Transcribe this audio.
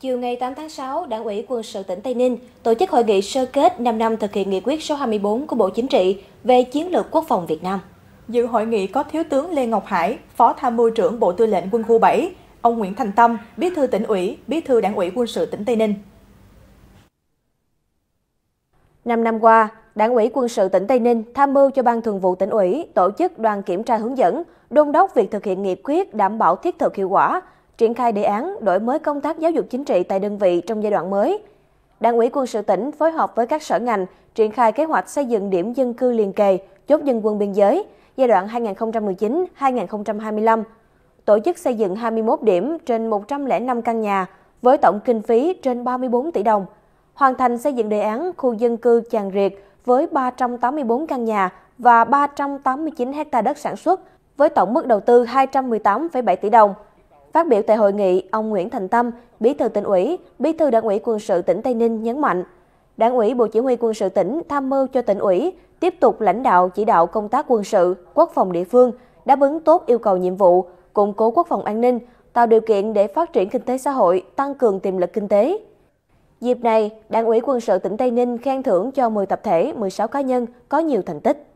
Chiều ngày 8 tháng 6, Đảng ủy Quân sự tỉnh Tây Ninh tổ chức hội nghị sơ kết 5 năm thực hiện nghị quyết số 24 của Bộ Chính trị về chiến lược quốc phòng Việt Nam. Dự hội nghị có Thiếu tướng Lê Ngọc Hải, Phó Tham mưu trưởng Bộ Tư lệnh Quân khu 7, ông Nguyễn Thành Tâm, Bí thư tỉnh ủy, Bí thư Đảng ủy Quân sự tỉnh Tây Ninh. Năm năm qua, Đảng ủy Quân sự tỉnh Tây Ninh tham mưu cho Ban Thường vụ tỉnh ủy tổ chức đoàn kiểm tra hướng dẫn, đôn đốc việc thực hiện nghị quyết đảm bảo thiết thực hiệu quả, triển khai đề án đổi mới công tác giáo dục chính trị tại đơn vị trong giai đoạn mới. Đảng ủy quân sự tỉnh phối hợp với các sở ngành triển khai kế hoạch xây dựng điểm dân cư liền kề, chốt dân quân biên giới giai đoạn 2019-2025, tổ chức xây dựng 21 điểm trên 105 căn nhà với tổng kinh phí trên 34 tỷ đồng, hoàn thành xây dựng đề án khu dân cư Tràng Riệt với 384 căn nhà và 389 hecta đất sản xuất với tổng mức đầu tư 218,7 tỷ đồng, Phát biểu tại hội nghị, ông Nguyễn Thành Tâm, Bí thư tỉnh ủy, Bí thư Đảng ủy quân sự tỉnh Tây Ninh nhấn mạnh, Đảng ủy Bộ Chỉ huy quân sự tỉnh tham mưu cho tỉnh ủy tiếp tục lãnh đạo chỉ đạo công tác quân sự, quốc phòng địa phương, đáp ứng tốt yêu cầu nhiệm vụ, củng cố quốc phòng an ninh, tạo điều kiện để phát triển kinh tế xã hội, tăng cường tiềm lực kinh tế. Dịp này, Đảng ủy quân sự tỉnh Tây Ninh khen thưởng cho 10 tập thể, 16 cá nhân có nhiều thành tích.